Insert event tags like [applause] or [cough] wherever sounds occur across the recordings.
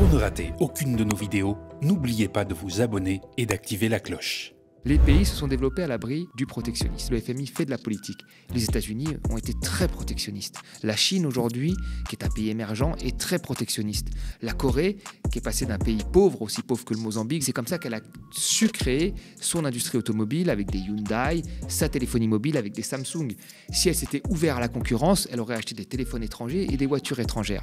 Pour ne rater aucune de nos vidéos, n'oubliez pas de vous abonner et d'activer la cloche. Les pays se sont développés à l'abri du protectionnisme. Le FMI fait de la politique. Les États-Unis ont été très protectionnistes. La Chine aujourd'hui, qui est un pays émergent, est très protectionniste. La Corée, qui est passée d'un pays pauvre, aussi pauvre que le Mozambique, c'est comme ça qu'elle a su créer son industrie automobile avec des Hyundai, sa téléphonie mobile avec des Samsung. Si elle s'était ouverte à la concurrence, elle aurait acheté des téléphones étrangers et des voitures étrangères.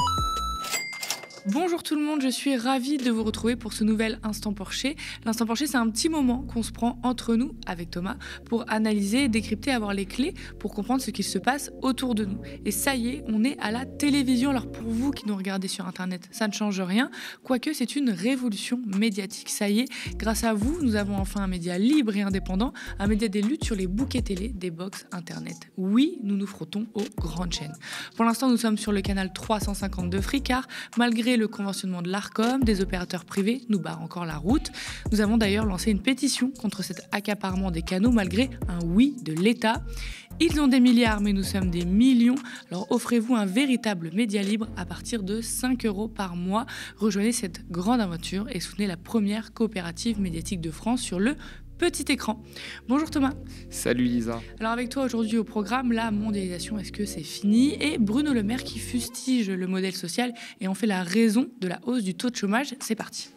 Bonjour tout le monde, je suis ravie de vous retrouver pour ce nouvel Instant Porcher. L'Instant Porcher, c'est un petit moment qu'on se prend entre nous, avec Thomas, pour analyser, décrypter, avoir les clés pour comprendre ce qu'il se passe autour de nous. Et ça y est, on est à la télévision. Alors pour vous qui nous regardez sur Internet, ça ne change rien, quoique c'est une révolution médiatique. Ça y est, grâce à vous, nous avons enfin un média libre et indépendant, un média des luttes sur les bouquets télé des box Internet. Oui, nous nous frottons aux grandes chaînes. Pour l'instant, nous sommes sur le canal 352 Fricard, malgré le conventionnement de l'ARCOM, des opérateurs privés, nous barre encore la route. Nous avons d'ailleurs lancé une pétition contre cet accaparement des canaux malgré un oui de l'État. Ils ont des milliards, mais nous sommes des millions. Alors offrez-vous un véritable média libre à partir de 5 euros par mois. Rejoignez cette grande aventure et soutenez la première coopérative médiatique de France sur le petit écran. Bonjour Thomas. Salut Lisa. Alors avec toi aujourd'hui au programme, la mondialisation, est-ce que c'est fini Et Bruno Le Maire qui fustige le modèle social et en fait la raison de la hausse du taux de chômage. C'est parti.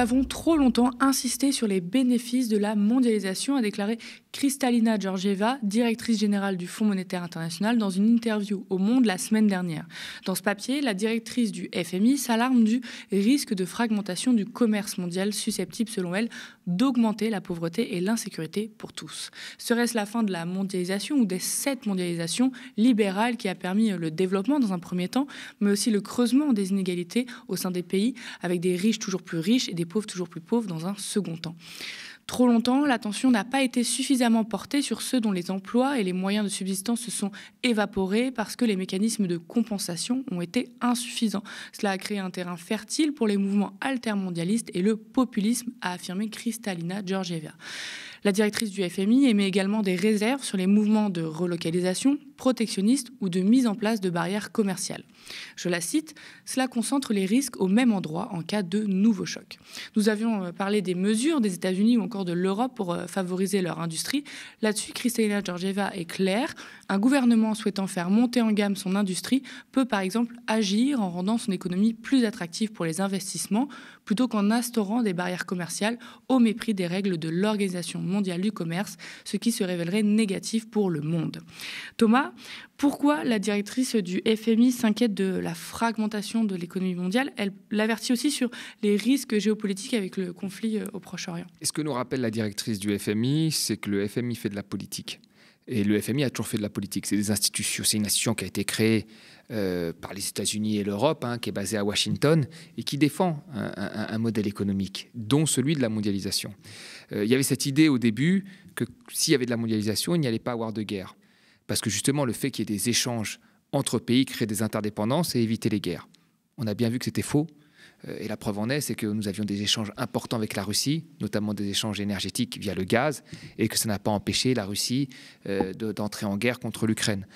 avons trop longtemps insisté sur les bénéfices de la mondialisation, a déclaré Kristalina Georgieva, directrice générale du Fonds monétaire international, dans une interview au Monde la semaine dernière. Dans ce papier, la directrice du FMI s'alarme du risque de fragmentation du commerce mondial susceptible, selon elle, d'augmenter la pauvreté et l'insécurité pour tous. Serait-ce la fin de la mondialisation ou des sept mondialisations libérales qui a permis le développement dans un premier temps, mais aussi le creusement des inégalités au sein des pays, avec des riches toujours plus riches et des pauvres, toujours plus pauvres dans un second temps. Trop longtemps, l'attention n'a pas été suffisamment portée sur ceux dont les emplois et les moyens de subsistance se sont évaporés parce que les mécanismes de compensation ont été insuffisants. Cela a créé un terrain fertile pour les mouvements altermondialistes et le populisme, a affirmé Kristalina Georgieva. La directrice du FMI émet également des réserves sur les mouvements de relocalisation protectionniste ou de mise en place de barrières commerciales. Je la cite, cela concentre les risques au même endroit en cas de nouveau choc. Nous avions euh, parlé des mesures des États-Unis ou encore de l'Europe pour euh, favoriser leur industrie. Là-dessus, Kristalina Georgieva est claire. Un gouvernement souhaitant faire monter en gamme son industrie peut par exemple agir en rendant son économie plus attractive pour les investissements plutôt qu'en instaurant des barrières commerciales au mépris des règles de l'Organisation mondiale du commerce, ce qui se révélerait négatif pour le monde. Thomas, pourquoi la directrice du FMI s'inquiète de la fragmentation de l'économie mondiale Elle l'avertit aussi sur les risques géopolitiques avec le conflit euh, au Proche-Orient. ce que nous rappelle la directrice du FMI, c'est que le FMI fait de la politique. Et le FMI a toujours fait de la politique. C'est des institutions. C'est une institution qui a été créée euh, par les États-Unis et l'Europe, hein, qui est basée à Washington et qui défend un, modèle économique, dont celui de la mondialisation. Euh, il y avait cette idée au début que s'il y avait de la mondialisation, il n'y allait pas avoir de guerre. Parce que justement, le fait qu'il y ait des échanges entre pays crée des interdépendances et éviter les guerres. On a bien vu que c'était faux euh, et la preuve en est, c'est que nous avions des échanges importants avec la Russie, notamment des échanges énergétiques via le gaz, et que ça n'a pas empêché la Russie euh, d'entrer en guerre contre l'Ukraine.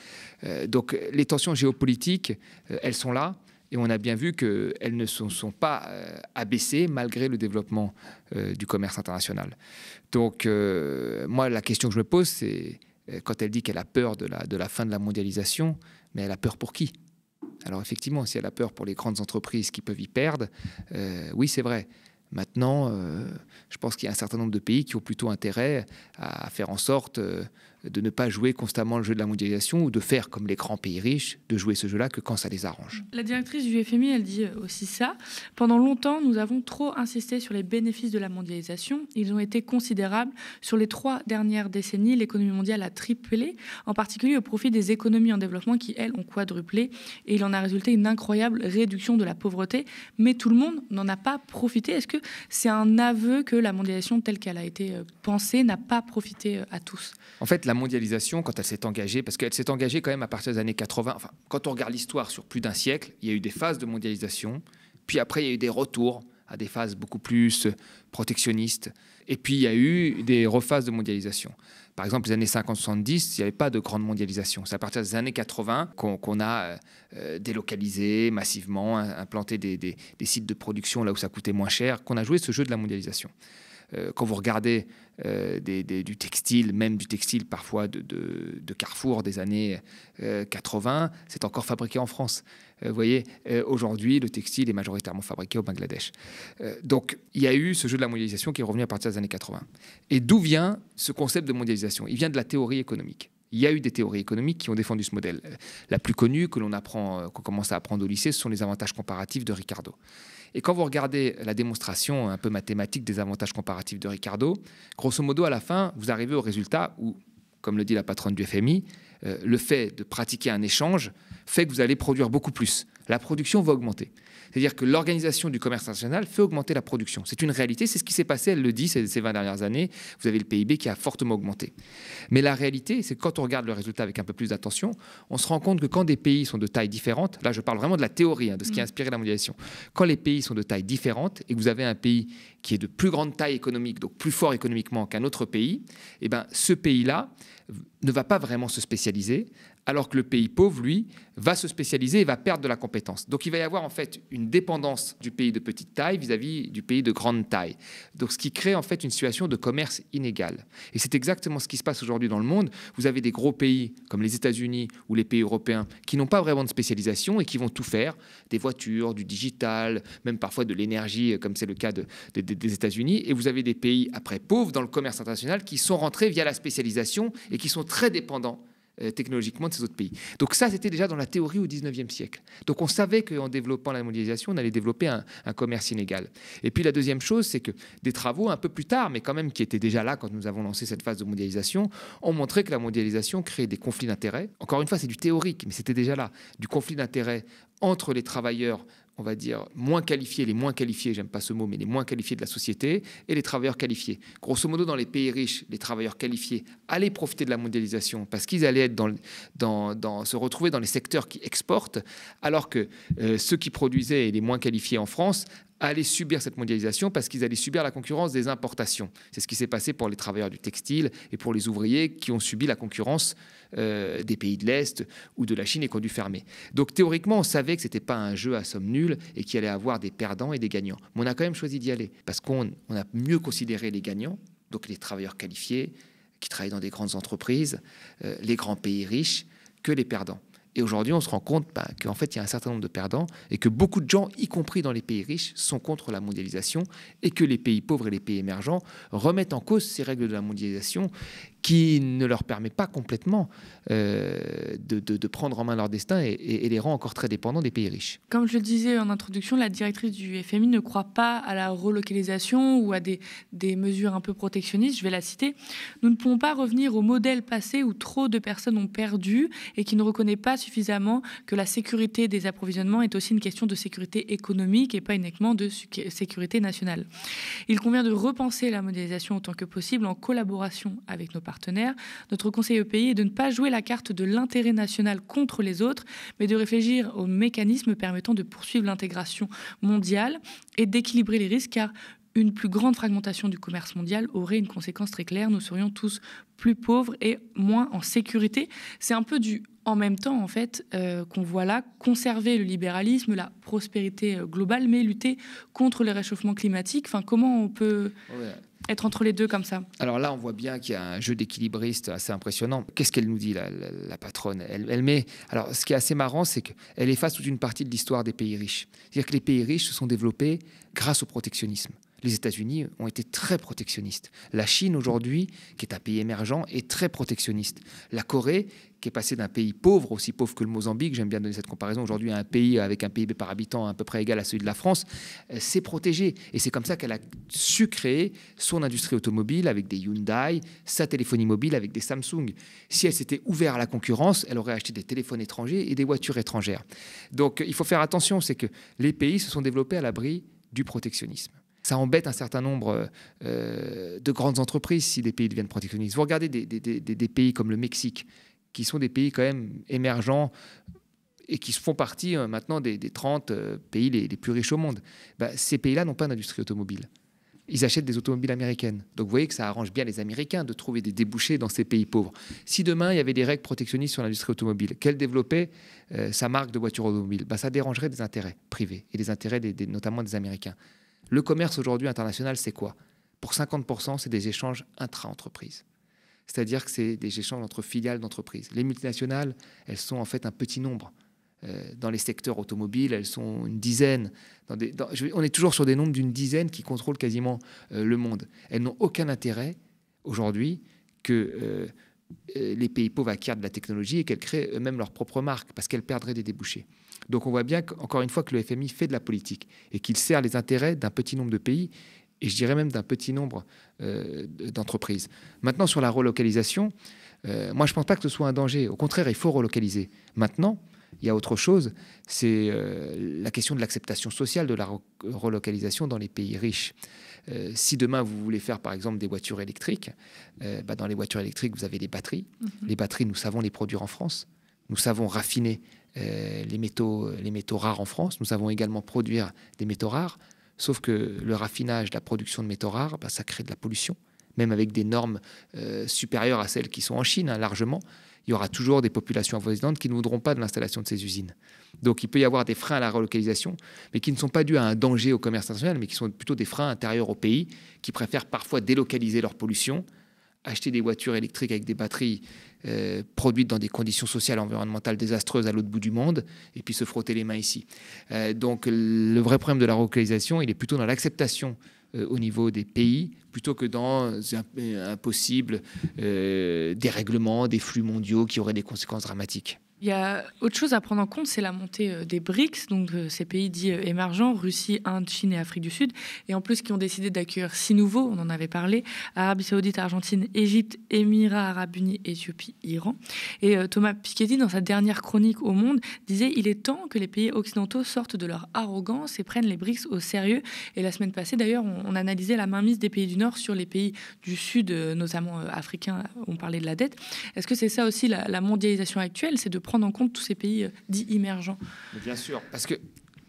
Euh, donc les tensions géopolitiques, elles sont là. Et on a bien vu qu'elles ne sont, sont pas abaissées malgré le développement du commerce international. Donc, moi, la question que je me pose, c'est quand elle dit qu'elle a peur de la fin de la mondialisation, mais elle a peur pour qui alors effectivement, si y a peur pour les grandes entreprises qui peuvent y perdre, euh, oui, c'est vrai. Maintenant, euh, je pense qu'il y a un certain nombre de pays qui ont plutôt intérêt à faire en sorte euh, de ne pas jouer constamment le jeu de la mondialisation ou de faire comme les grands pays riches, de jouer ce jeu-là que quand ça les arrange. La directrice du FMI, elle dit aussi ça. Pendant longtemps, nous avons trop insisté sur les bénéfices de la mondialisation. Ils ont été considérables. Sur les trois dernières décennies, l'économie mondiale a triplé, en particulier au profit des économies en développement qui, elles, ont quadruplé. Et il en a résulté une incroyable réduction de la pauvreté. Mais tout le monde n'en a pas profité. Est-ce que c'est un aveu que la mondialisation telle qu'elle a été pensée n'a pas profité à tous En fait, la la mondialisation, quand elle s'est engagée, parce qu'elle s'est engagée quand même à partir des années 80, enfin, quand on regarde l'histoire sur plus d'un siècle, il y a eu des phases de mondialisation, puis après, il y a eu des retours à des phases beaucoup plus protectionnistes, et puis il y a eu des refases de mondialisation. Par exemple, les années 50-70, il n'y avait pas de grande mondialisation. C'est à partir des années 80 qu'on a euh, délocalisé massivement, implanté des, des sites de production là où ça coûtait moins cher, qu'on a joué ce jeu de la mondialisation. Euh, quand vous regardez euh, du textile, même du textile parfois de, de Carrefour des années 80, euh, c'est encore fabriqué en France. vous voyez, aujourd'hui, le textile est majoritairement fabriqué au Bangladesh. donc, il y a eu ce jeu de la mondialisation qui est revenu à partir des années 80. Et d'où vient ce concept de mondialisation Il vient de la théorie économique. Il y a eu des théories économiques qui ont défendu ce modèle. La plus connue que l'on apprend, euh, qu'on commence à apprendre au lycée, ce sont les avantages comparatifs de Ricardo. Et quand vous regardez la démonstration un peu mathématique des avantages comparatifs de Ricardo, grosso modo, à la fin, vous arrivez au résultat où, comme le dit la patronne du FMI, euh, le fait de pratiquer un échange fait que vous allez produire beaucoup plus. La production va augmenter. C'est-à-dire que l'organisation du commerce international fait augmenter la production. C'est une réalité, c'est ce qui s'est passé, elle le dit ces, ces 20 dernières années. Vous avez le PIB qui a fortement augmenté. Mais la réalité, c'est que quand on regarde le résultat avec un peu plus d'attention, on se rend compte que quand des pays sont de taille différentes, là je parle vraiment de la théorie, hein, de ce qui a mm. inspiré la mondialisation, quand les pays sont de taille différentes et que vous avez un pays qui est de plus grande taille économique, donc plus fort économiquement qu'un autre pays, eh ben, ce pays-là ne va pas vraiment se spécialiser, alors que le pays pauvre, lui, va se spécialiser et va perdre de la compétence. Donc il va y avoir en fait une dépendance du pays de petite taille vis-à-vis du pays de grande taille. Donc ce qui crée en fait une situation de commerce inégal. Et c'est exactement ce qui se passe aujourd'hui dans le monde. Vous avez des gros pays comme les États-Unis ou les pays européens qui n'ont pas vraiment de spécialisation et qui vont tout faire, des voitures, du digital, même parfois de l'énergie, euh, comme c'est le cas des États-Unis. Et vous avez des pays après pauvres dans le commerce international qui sont rentrés via la spécialisation et qui sont très dépendants euh, technologiquement de ces autres pays. Donc ça, c'était déjà dans la théorie au 19e siècle. Donc on savait qu'en développant la mondialisation, on allait développer un, commerce inégal. Et puis la deuxième chose, c'est que des travaux un peu plus tard, mais quand même qui étaient déjà là quand nous avons lancé cette phase de mondialisation, ont montré que la mondialisation créait des conflits d'intérêts. Encore une fois, c'est du théorique, mais c'était déjà là. Du conflit d'intérêts entre les travailleurs on va dire, moins qualifiés, les moins qualifiés, j'aime pas ce mot, mais les moins qualifiés de la société, et les travailleurs qualifiés. Grosso modo, dans les pays riches, les travailleurs qualifiés allaient profiter de la mondialisation parce qu'ils allaient être se retrouver dans les secteurs qui exportent, alors que euh, ceux qui produisaient et les moins qualifiés en France allaient subir cette mondialisation parce qu'ils allaient subir la concurrence des importations. C'est ce qui s'est passé pour les travailleurs du textile et pour les ouvriers qui ont subi la concurrence euh, des pays de l'Est ou de la Chine et qui ont dû fermer. Donc théoriquement, on savait que ce n'était pas un jeu à somme nulle et qu'il allait avoir des perdants et des gagnants. Mais on a quand même choisi d'y aller parce qu'on a mieux considéré les gagnants, donc les travailleurs qualifiés qui travaillent dans des grandes entreprises, euh, les grands pays riches, que les perdants. Et aujourd'hui, on se rend compte bah, qu'en fait, il y a un certain nombre de perdants et que beaucoup de gens, y compris dans les pays riches, sont contre la mondialisation et que les pays pauvres et les pays émergents remettent en cause ces règles de la mondialisation qui ne leur permet pas complètement euh, de, prendre en main leur destin et, les rend encore très dépendants des pays riches. Comme je le disais en introduction, la directrice du FMI ne croit pas à la relocalisation ou à des, des mesures un peu protectionnistes, je vais la citer. Nous ne pouvons pas revenir au modèle passé où trop de personnes ont perdu et qui ne reconnaît pas suffisamment que la sécurité des approvisionnements est aussi une question de sécurité économique et pas uniquement de sécurité nationale. Il convient de repenser la mondialisation autant que possible en collaboration avec nos partenaires partenaires, notre conseil au pays est de ne pas jouer la carte de l'intérêt national contre les autres, mais de réfléchir aux mécanismes permettant de poursuivre l'intégration mondiale et d'équilibrer les risques, car une plus grande fragmentation du commerce mondial aurait une conséquence très claire. Nous serions tous plus pauvres et moins en sécurité. C'est un peu du en même temps, en fait, euh, qu'on voit là, conserver le libéralisme, la prospérité euh, globale, mais lutter contre le réchauffement climatique. Enfin, comment on peut être entre les deux comme ça. Alors là, on voit bien qu'il y a un jeu d'équilibriste assez impressionnant. Qu'est-ce qu'elle nous dit, la, patronne elle, met. Alors, ce qui est assez marrant, c'est qu'elle efface toute une partie de l'histoire des pays riches. C'est-à-dire que les pays riches se sont développés grâce au protectionnisme les États-Unis ont été très protectionnistes. La Chine aujourd'hui, qui est un pays émergent, est très protectionniste. La Corée, qui est passée d'un pays pauvre, aussi pauvre que le Mozambique, j'aime bien donner cette comparaison aujourd'hui, à un pays avec un PIB par habitant à peu près égal à celui de la France, euh, s'est protégée. Et c'est comme ça qu'elle a su créer son industrie automobile avec des Hyundai, sa téléphonie mobile avec des Samsung. Si elle s'était ouverte à la concurrence, elle aurait acheté des téléphones étrangers et des voitures étrangères. Donc il faut faire attention, c'est que les pays se sont développés à l'abri du protectionnisme ça embête un certain nombre euh, euh, de grandes entreprises si les pays deviennent protectionnistes. Vous regardez des, pays comme le Mexique, qui sont des pays quand même émergents et qui font partie euh, maintenant des, 30 pays les, plus riches au monde. Bah, ces pays-là n'ont pas d'industrie automobile. Ils achètent des automobiles américaines. Donc vous voyez que ça arrange bien les Américains de trouver des débouchés dans ces pays pauvres. Si demain il y avait des règles protectionnistes sur l'industrie automobile, qu'elle développait sa marque de voiture automobile, bah, ça dérangerait des intérêts privés et des intérêts notamment des Américains. Le commerce aujourd'hui international, c'est quoi Pour 50%, c'est des échanges intra-entreprises. C'est-à-dire que c'est des échanges entre filiales d'entreprises. Les multinationales, elles sont en fait un petit nombre. Euh, dans les secteurs automobiles, elles sont une dizaine. on est toujours sur des nombres d'une dizaine qui contrôlent quasiment euh, le monde. Elles n'ont aucun intérêt aujourd'hui que euh, les pays pauvres acquièrent de la technologie et qu'elles créent eux-mêmes leurs propres marques parce qu'elles perdraient des débouchés. Donc on voit bien, encore une fois, que le FMI fait de la politique et qu'il sert les intérêts d'un petit nombre de pays et je dirais même d'un petit nombre euh, d'entreprises. Maintenant, sur la relocalisation, euh, moi, je ne pense pas que ce soit un danger. Au contraire, il faut relocaliser. Maintenant, il y a autre chose, c'est euh, la question de l'acceptation sociale de la relocalisation dans les pays riches. si demain vous voulez faire par exemple des voitures électriques, bah, dans les voitures électriques vous avez des batteries. Mm-hmm. Les batteries, nous savons les produire en France, nous savons raffiner euh, les, métaux, les métaux rares en France. Nous savons également produire des métaux rares, sauf que le raffinage, la production de métaux rares, bah, ça crée de la pollution, même avec des normes euh, supérieures à celles qui sont en Chine, hein, largement. Il y aura toujours des populations avoisinantes qui ne voudront pas de l'installation de ces usines. Donc il peut y avoir des freins à la relocalisation, mais qui ne sont pas dus à un danger au commerce international, mais qui sont plutôt des freins intérieurs au pays, qui préfèrent parfois délocaliser leur pollution, acheter des voitures électriques avec des batteries euh, produites dans des conditions sociales et environnementales désastreuses à l'autre bout du monde, et puis se frotter les mains ici. Euh, donc le vrai problème de la relocalisation, il est plutôt dans l'acceptation euh, au niveau des pays, plutôt que dans un, un possible dérèglement des flux mondiaux qui auraient des conséquences dramatiques. Il y a autre chose à prendre en compte, c'est la montée euh, des BRICS, donc euh, ces pays dits euh, émergents, Russie, Inde, Chine et Afrique du Sud, et en plus qui ont décidé d'accueillir six nouveaux, on en avait parlé, Arabie Saoudite, Argentine, Égypte, Émirats Arabes Unis, Éthiopie, Iran. Et Thomas Piketty, dans sa dernière chronique au Monde, disait il est temps que les pays occidentaux sortent de leur arrogance et prennent les BRICS au sérieux. Et la semaine passée, d'ailleurs, on, analysait la mainmise des pays du Nord sur les pays du Sud, notamment africains. On parlait de la dette. Est-ce que c'est ça aussi la, mondialisation actuelle, c'est de en compte tous ces pays euh, dits émergents. Bien sûr, parce que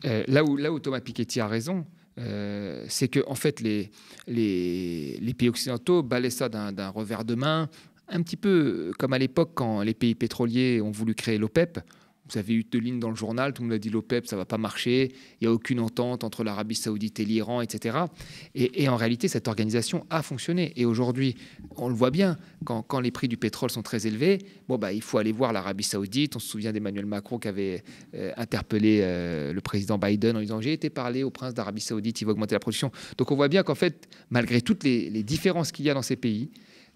euh, là, où, là Thomas Piketty a raison, euh, c'est que en fait les, les, les pays occidentaux balaient ça d'un revers de main, un petit peu comme à l'époque quand les pays pétroliers ont voulu créer l'OPEP. Vous avez eu deux lignes dans le journal, tout le monde a dit l'OPEP, ça va pas marcher, il n'y a aucune entente entre l'Arabie saoudite et l'Iran, etc. Et, en réalité, cette organisation a fonctionné. Et aujourd'hui, on le voit bien, quand, les prix du pétrole sont très élevés, bon, bah, il faut aller voir l'Arabie saoudite. On se souvient d'Emmanuel Macron qui avait euh, interpellé euh, le président Biden en disant, j'ai été parlé au prince d'Arabie saoudite, il va augmenter la production. Donc on voit bien qu'en fait, malgré toutes les différences qu'il y a dans ces pays,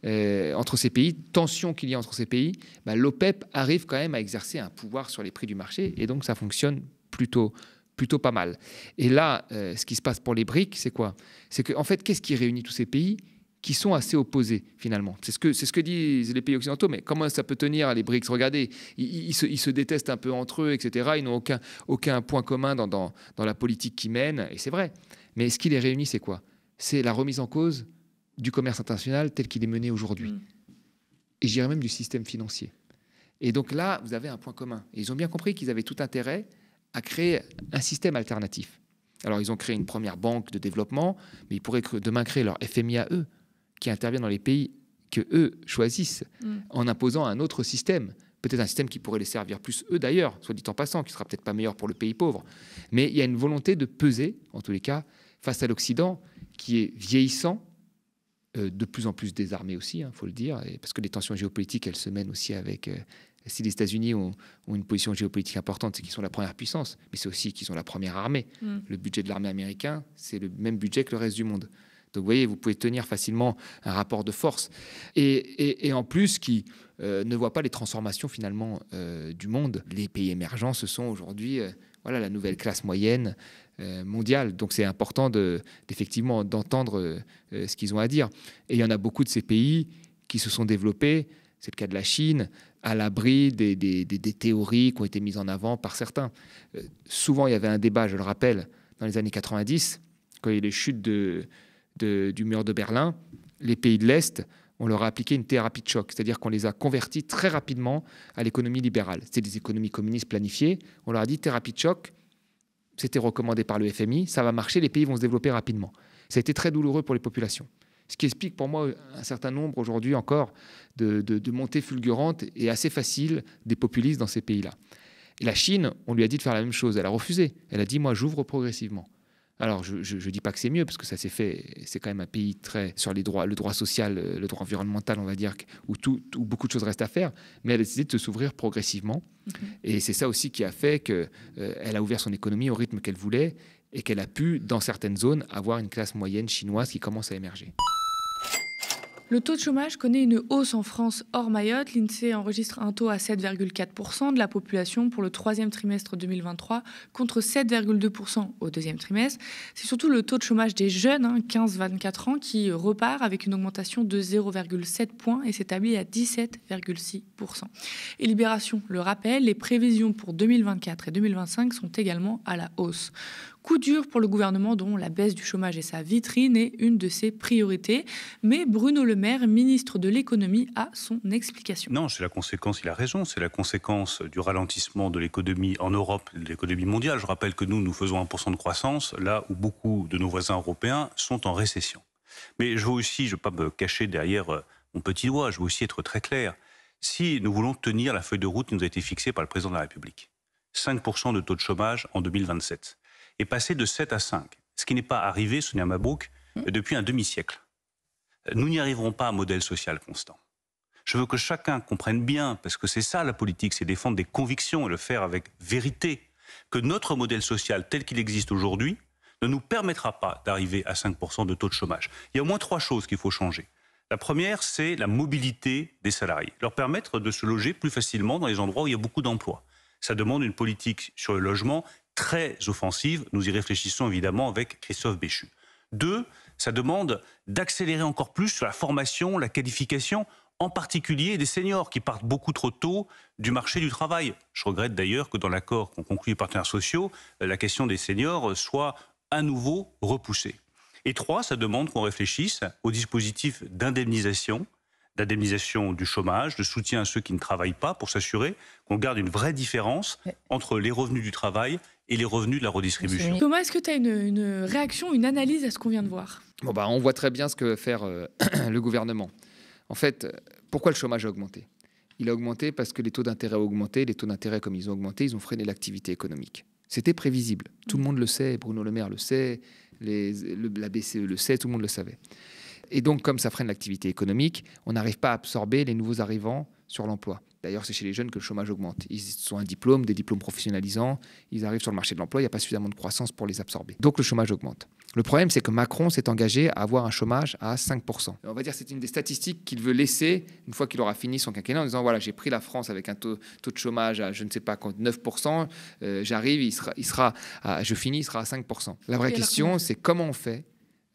euh, entre ces pays, tension qu'il y a entre ces pays, bah, l'OPEP arrive quand même à exercer un pouvoir sur les prix du marché et donc ça fonctionne plutôt plutôt pas mal. Et là, euh, ce qui se passe pour les BRICS, c'est quoi C'est qu'en en fait, qu'est-ce qui réunit tous ces pays qui sont assez opposés finalement. C'est ce que ce que disent les pays occidentaux. Mais comment ça peut tenir les BRICS Regardez, ils, se, détestent un peu entre eux, etc. Ils n'ont aucun aucun point commun dans, dans la politique qu'ils mènent. Et c'est vrai. Mais ce qui les réunit, c'est quoi C'est la remise en cause du commerce international tel qu'il est mené aujourd'hui. Mm. Et j'irais même du système financier. Et donc là, vous avez un point commun. ils ont bien compris qu'ils avaient tout intérêt à créer un système alternatif. Alors, ils ont créé une première banque de développement, mais ils pourraient demain créer leur FMI à eux, qui intervient dans les pays que eux choisissent, mm. en imposant un autre système. Peut-être un système qui pourrait les servir plus eux d'ailleurs, soit dit en passant, qui sera peut-être pas meilleur pour le pays pauvre. Mais il y a une volonté de peser, en tous les cas, face à l'Occident, qui est vieillissant, euh, de plus en plus désarmés aussi, il hein, faut le dire, parce que les tensions géopolitiques, elles se mènent aussi avec... Euh, si les États-Unis ont, une position géopolitique importante, c'est qu'ils sont la première puissance, mais c'est aussi qu'ils ont la première armée. Mm. Le budget de l'armée américaine, c'est le même budget que le reste du monde. Donc vous voyez, vous pouvez tenir facilement un rapport de force. Et, en plus, qui euh, ne voit pas les transformations finalement du monde. Les pays émergents, ce sont aujourd'hui voilà, la nouvelle classe moyenne euh, mondiale. Donc c'est important de, d'entendre euh, euh, ce qu'ils ont à dire. Et il y en a beaucoup de ces pays qui se sont développés, c'est le cas de la Chine, à l'abri des, des, théories qui ont été mises en avant par certains. souvent, il y avait un débat, je le rappelle, dans les années 90, quand il y a eu les chutes de, du mur de Berlin, les pays de l'Est, on leur a appliqué une thérapie de choc, c'est-à-dire qu'on les a convertis très rapidement à l'économie libérale. C'est des économies communistes planifiées, on leur a dit thérapie de choc, c'était recommandé par le FMI, ça va marcher, les pays vont se développer rapidement. Ça a été très douloureux pour les populations. Ce qui explique pour moi un certain nombre aujourd'hui encore de, montées fulgurantes et assez faciles des populistes dans ces pays-là. la Chine, on lui a dit de faire la même chose. Elle a refusé. Elle a dit, moi, j'ouvre progressivement. Alors, je ne dis pas que c'est mieux, parce que ça s'est fait, c'est quand même un pays très sur les droits, le droit social, le droit environnemental, on va dire, où, beaucoup de choses restent à faire, mais elle a décidé de s'ouvrir progressivement. Mhm. Et c'est ça aussi qui a fait qu'elle euh, a ouvert son économie au rythme qu'elle voulait et qu'elle a pu, dans certaines zones, avoir une classe moyenne chinoise qui commence à émerger. Le taux de chômage connaît une hausse en France hors Mayotte. L'INSEE enregistre un taux à 7,4% de la population pour le troisième trimestre 2023 contre 7,2% au deuxième trimestre. C'est surtout le taux de chômage des jeunes, 15-24 hein, ans, qui repart avec une augmentation de 0,7 points et s'établit à 17,6%. Et Libération le rappelle, les prévisions pour 2024 et 2025 sont également à la hausse. Coup dur pour le gouvernement dont la baisse du chômage est sa vitrine et une de ses priorités. Mais Bruno Le Maire, ministre de l'économie, a son explication. Non, c'est la conséquence, il a raison, c'est la conséquence du ralentissement de l'économie en Europe, de l'économie mondiale. Je rappelle que nous, nous faisons 1% de croissance, là où beaucoup de nos voisins européens sont en récession. Mais je veux aussi, je ne veux pas me cacher derrière euh, mon petit doigt, je veux aussi être très clair. Si nous voulons tenir la feuille de route qui nous a été fixée par le président de la République, 5% de taux de chômage en 2027, est passé de 7 à 5, ce qui n'est pas arrivé, Sonia Mabrouk, hmm. depuis un demi-siècle. Nous n'y arriverons pas à un modèle social constant. Je veux que chacun comprenne bien, parce que c'est ça la politique, c'est défendre des convictions et le faire avec vérité, que notre modèle social tel qu'il existe aujourd'hui ne nous permettra pas d'arriver à 5% de taux de chômage. Il y a au moins trois choses qu'il faut changer. La première, c'est la mobilité des salariés, leur permettre de se loger plus facilement dans les endroits où il y a beaucoup d'emplois. Ça demande une politique sur le logement très offensive. Nous y réfléchissons évidemment avec Christophe Béchu. Deux, ça demande d'accélérer encore plus sur la formation, la qualification, en particulier des seniors qui partent beaucoup trop tôt du marché du travail. Je regrette d'ailleurs que dans l'accord qu'on conclut les partenaires sociaux, euh, la question des seniors soit à nouveau repoussée. Et trois, ça demande qu'on réfléchisse aux dispositifs d'indemnisation d'indemnisation du chômage, de soutien à ceux qui ne travaillent pas pour s'assurer qu'on garde une vraie différence entre les revenus du travail et les revenus de la redistribution. Thomas, est-ce que tu as une, réaction, une analyse à ce qu'on vient de voir bon bah, On voit très bien ce que veut faire euh, [clears throat] le gouvernement. En fait, pourquoi le chômage a augmenté Il a augmenté parce que les taux d'intérêt ont augmenté. Les taux d'intérêt, comme ils ont augmenté, ils ont freiné l'activité économique. C'était prévisible. Tout le monde le sait, Bruno Le Maire le sait, les, la BCE le sait, tout le monde le savait. Et donc, comme ça freine l'activité économique, on n'arrive pas à absorber les nouveaux arrivants sur l'emploi. D'ailleurs, c'est chez les jeunes que le chômage augmente. Ils ont un diplôme, des diplômes professionnalisants, ils arrivent sur le marché de l'emploi, il n'y a pas suffisamment de croissance pour les absorber. Donc le chômage augmente. Le problème, c'est que Macron s'est engagé à avoir un chômage à 5%. on va dire que c'est une des statistiques qu'il veut laisser une fois qu'il aura fini son quinquennat en disant voilà, j'ai pris la France avec un taux, de chômage à je ne sais pas quand 9%, euh, j'arrive, il sera, il sera je finis, il sera à 5%. La vraie question, c'est comment on fait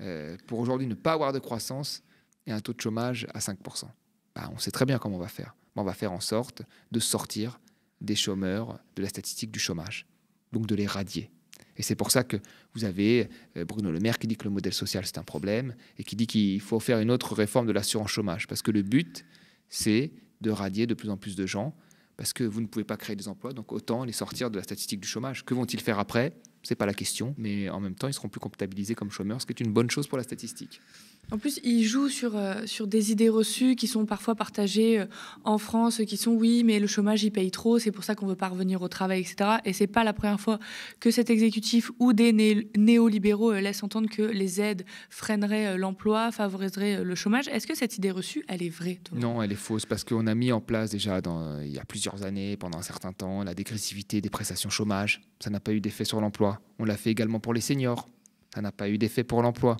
euh, pour aujourd'hui ne pas avoir de croissance et un taux de chômage à 5%. Bah, on sait très bien comment on va faire. Bah, on va faire en sorte de sortir des chômeurs de la statistique du chômage, donc de les radier. Et c'est pour ça que vous avez euh, Bruno Le Maire qui dit que le modèle social c'est un problème et qui dit qu'il faut faire une autre réforme de l'assurance chômage. Parce que le but, c'est de radier de plus en plus de gens parce que vous ne pouvez pas créer des emplois, donc autant les sortir de la statistique du chômage. Que vont-ils faire après c'est pas la question, mais en même temps, ils seront plus comptabilisés comme chômeurs, ce qui est une bonne chose pour la statistique. En plus, il joue sur, euh, sur des idées reçues qui sont parfois partagées euh, en France, qui sont oui, mais le chômage, il paye trop, c'est pour ça qu'on ne veut pas revenir au travail, etc. Et c'est pas la première fois que cet exécutif ou des néolibéraux euh, laissent entendre que les aides freineraient l'emploi, favoriseraient le chômage. Est-ce que cette idée reçue, elle est vraie Non, elle est fausse, parce qu'on a mis en place déjà, il y a plusieurs années, pendant un certain temps, la dégressivité des prestations chômage. Ça n'a pas eu d'effet sur l'emploi. On l'a fait également pour les seniors. Ça n'a pas eu d'effet pour l'emploi.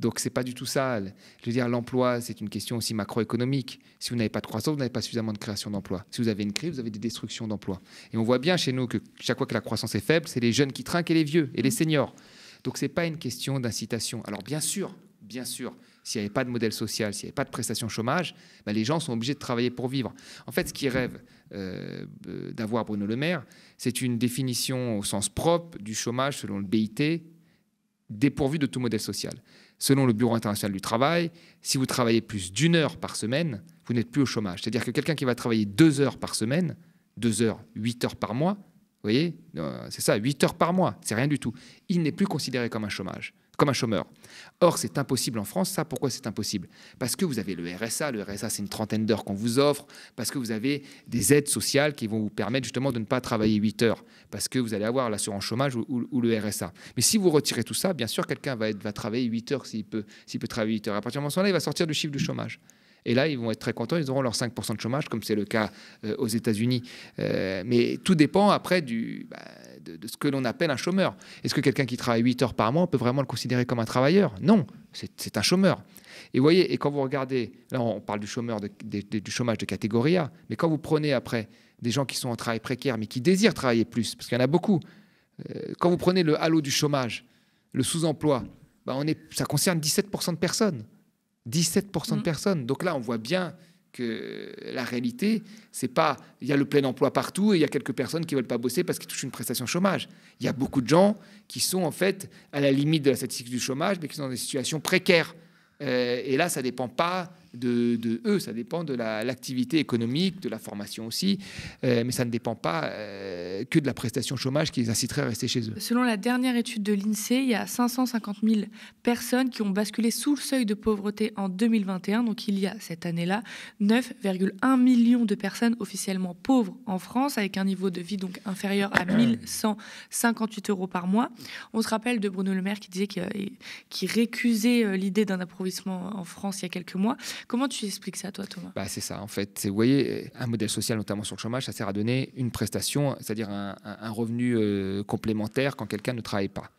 Donc c'est pas du tout ça. Je veux dire, l'emploi, c'est une question aussi macroéconomique. Si vous n'avez pas de croissance, vous n'avez pas suffisamment de création d'emplois. Si vous avez une crise, vous avez des destructions d'emplois. Et on voit bien chez nous que chaque fois que la croissance est faible, c'est les jeunes qui trinquent et les vieux et les seniors. Donc c'est pas une question d'incitation. Alors bien sûr, bien sûr, s'il n'y avait pas de modèle social, s'il n'y avait pas de prestations chômage, ben, les gens sont obligés de travailler pour vivre. En fait, ce qui rêve euh, euh, d'avoir Bruno Le Maire, c'est une définition au sens propre du chômage selon le BIT, dépourvu de tout modèle social. Selon le Bureau international du travail, si vous travaillez plus d'une heure par semaine, vous n'êtes plus au chômage. C'est-à-dire que quelqu'un qui va travailler deux heures par semaine, deux heures, huit heures par mois, vous voyez, euh, c'est ça, huit heures par mois, c'est rien du tout. Il n'est plus considéré comme un chômage un chômeur. Or, c'est impossible en France. Ça, pourquoi c'est impossible Parce que vous avez le RSA. Le RSA, c'est une trentaine d'heures qu'on vous offre. Parce que vous avez des aides sociales qui vont vous permettre justement de ne pas travailler 8 heures. Parce que vous allez avoir l'assurance chômage ou, le RSA. Mais si vous retirez tout ça, bien sûr, quelqu'un va, va travailler 8 heures s'il peut, s'il peut travailler 8 heures. À partir de ce moment-là, il va sortir du chiffre du chômage. Et là, ils vont être très contents, ils auront leur 5% de chômage, comme c'est le cas euh, aux États-Unis. Euh, mais tout dépend après du, bah, de, ce que l'on appelle un chômeur. Est-ce que quelqu'un qui travaille 8 heures par mois, peut vraiment le considérer comme un travailleur Non, c'est un chômeur. Et vous voyez, et quand vous regardez, là on parle du, chômeur du chômage de catégorie A, mais quand vous prenez après des gens qui sont en travail précaire, mais qui désirent travailler plus, parce qu'il y en a beaucoup, euh, quand vous prenez le halo du chômage, le sous-emploi, bah, ça concerne 17% de personnes. 17% de mm. personnes. Donc là, on voit bien que la réalité, c'est pas il y a le plein emploi partout et il y a quelques personnes qui veulent pas bosser parce qu'ils touchent une prestation chômage. Il y a beaucoup de gens qui sont en fait à la limite de la statistique du chômage, mais qui sont dans des situations précaires. Euh, et là, ça dépend pas de, eux, ça dépend de l'activité économique, de la formation aussi, euh, mais ça ne dépend pas euh, que de la prestation chômage qui les inciterait à rester chez eux. Selon la dernière étude de l'INSEE, il y a 550 000 personnes qui ont basculé sous le seuil de pauvreté en 2021, donc il y a cette année-là 9,1 millions de personnes officiellement pauvres en France, avec un niveau de vie donc inférieur à 1158 euros par mois. On se rappelle de Bruno Le Maire qui disait qu'il euh, récusait l'idée d'un approvisionnement en France il y a quelques mois. Comment tu expliques ça, toi, Thomas bah, C'est ça, en fait. Vous voyez, un modèle social, notamment sur le chômage, ça sert à donner une prestation, c'est-à-dire un, revenu euh, complémentaire quand quelqu'un ne travaille pas.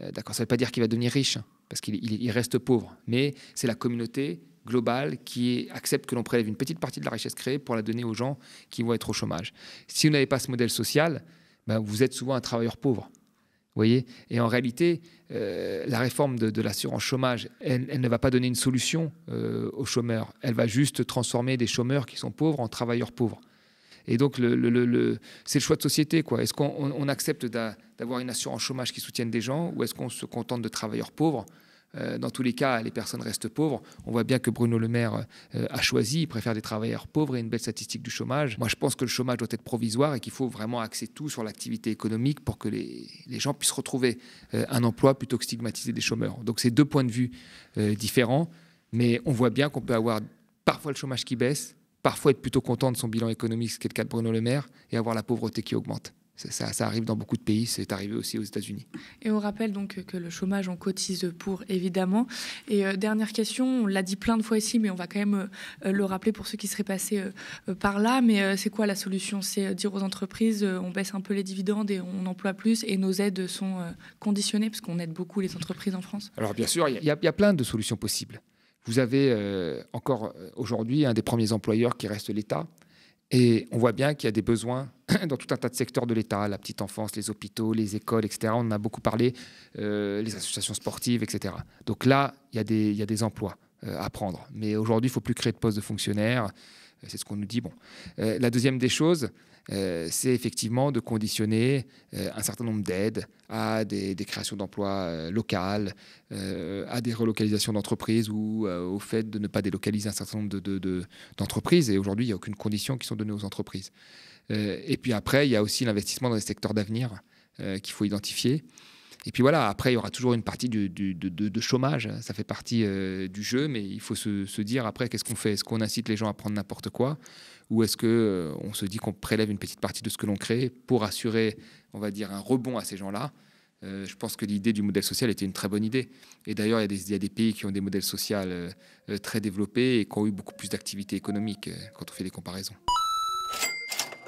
Euh, d'accord, ça ne veut pas dire qu'il va devenir riche, hein, parce qu'il reste pauvre, mais c'est la communauté globale qui accepte que l'on prélève une petite partie de la richesse créée pour la donner aux gens qui vont être au chômage. Si vous n'avez pas ce modèle social, bah, vous êtes souvent un travailleur pauvre voyez Et en réalité, euh, la réforme de, l'assurance chômage, elle, ne va pas donner une solution euh, aux chômeurs. Elle va juste transformer des chômeurs qui sont pauvres en travailleurs pauvres. Et donc, c'est le choix de société. Est-ce qu'on accepte d'avoir une assurance chômage qui soutienne des gens ou est-ce qu'on se contente de travailleurs pauvres euh, dans tous les cas, les personnes restent pauvres. On voit bien que Bruno Le Maire euh, a choisi, il préfère des travailleurs pauvres et une belle statistique du chômage. Moi, je pense que le chômage doit être provisoire et qu'il faut vraiment axer tout sur l'activité économique pour que les, gens puissent retrouver euh, un emploi plutôt que stigmatiser des chômeurs. Donc, c'est deux points de vue différents, mais on voit bien qu'on peut avoir parfois le chômage qui baisse, parfois être plutôt content de son bilan économique, ce qui est le cas de Bruno Le Maire, et avoir la pauvreté qui augmente. Ça, arrive dans beaucoup de pays, c'est arrivé aussi aux États-Unis. Et on rappelle donc que le chômage, on cotise pour, évidemment. Et euh, dernière question, on l'a dit plein de fois ici, mais on va quand même euh, le rappeler pour ceux qui seraient passés euh, par là. Mais c'est quoi la solution C'est dire aux entreprises, on baisse un peu les dividendes et on emploie plus, et nos aides sont conditionnées, parce qu'on aide beaucoup les entreprises en France Alors bien sûr, il y, a plein de solutions possibles. Vous avez encore aujourd'hui un des premiers employeurs qui reste l'État. Et on voit bien qu'il y a des besoins [clears throat] dans tout un tas de secteurs de l'État, la petite enfance, les hôpitaux, les écoles, etc. On en a beaucoup parlé, euh, les associations sportives, etc. Donc là, il y a des, emplois euh, à prendre. Mais aujourd'hui, il ne faut plus créer de postes de fonctionnaires. Euh, c'est ce qu'on nous dit. Bon. la deuxième des choses, euh, c'est effectivement de conditionner euh, un certain nombre d'aides à des, créations d'emplois euh, locales, à des relocalisations d'entreprises ou au fait de ne pas délocaliser un certain nombre d'entreprises. et aujourd'hui, il n'y a aucune condition qui sont données aux entreprises. et puis après, il y a aussi l'investissement dans les secteurs d'avenir qu'il faut identifier. Et puis voilà, après, il y aura toujours une partie de, chômage. Ça fait partie euh, du jeu, mais il faut se, dire après, qu'est-ce qu'on fait Est-ce qu'on incite les gens à prendre n'importe quoi Ou est-ce qu'on euh, on se dit qu'on prélève une petite partie de ce que l'on crée pour assurer, on va dire, un rebond à ces gens-là euh, je pense que l'idée du modèle social était une très bonne idée. Et d'ailleurs, il, il y, a des pays qui ont des modèles sociaux très développés et qui ont eu beaucoup plus d'activités économiques quand on fait des comparaisons.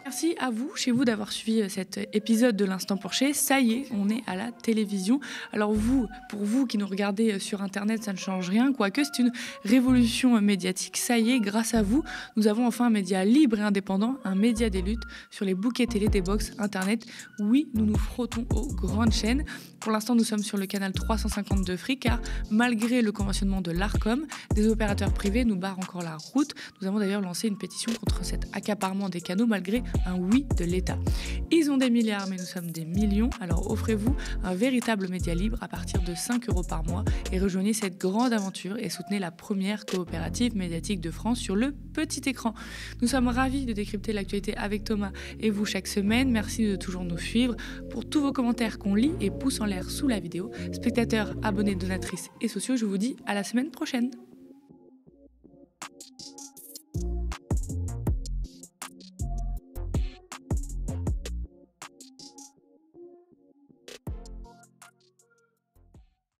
Merci à vous, chez vous, d'avoir suivi euh, cet euh, épisode de l'Instant Porcher. Ça y est, on est à la télévision. Alors vous, pour vous qui nous regardez euh, sur Internet, ça ne change rien, quoique c'est une révolution médiatique. Ça y est, grâce à vous, nous avons enfin un média libre et indépendant, un média des luttes sur les bouquets télé des box Internet. Oui, nous nous frottons aux grandes chaînes. Pour l'instant, nous sommes sur le canal 352 Free, car malgré le conventionnement de l'ARCOM, des opérateurs privés nous barrent encore la route. Nous avons d'ailleurs lancé une pétition contre cet accaparement des canaux, malgré un oui de l'État. Ils ont des milliards, mais nous sommes des millions, alors offrez-vous un véritable média libre à partir de 5 euros par mois et rejoignez cette grande aventure et soutenez la première coopérative médiatique de France sur le petit écran. Nous sommes ravis de décrypter l'actualité avec Thomas et vous chaque semaine. Merci de toujours nous suivre. Pour tous vos commentaires qu'on lit et pousse en l'air sous la vidéo, spectateurs, abonnés, donatrices et sociaux, je vous dis à la semaine prochaine.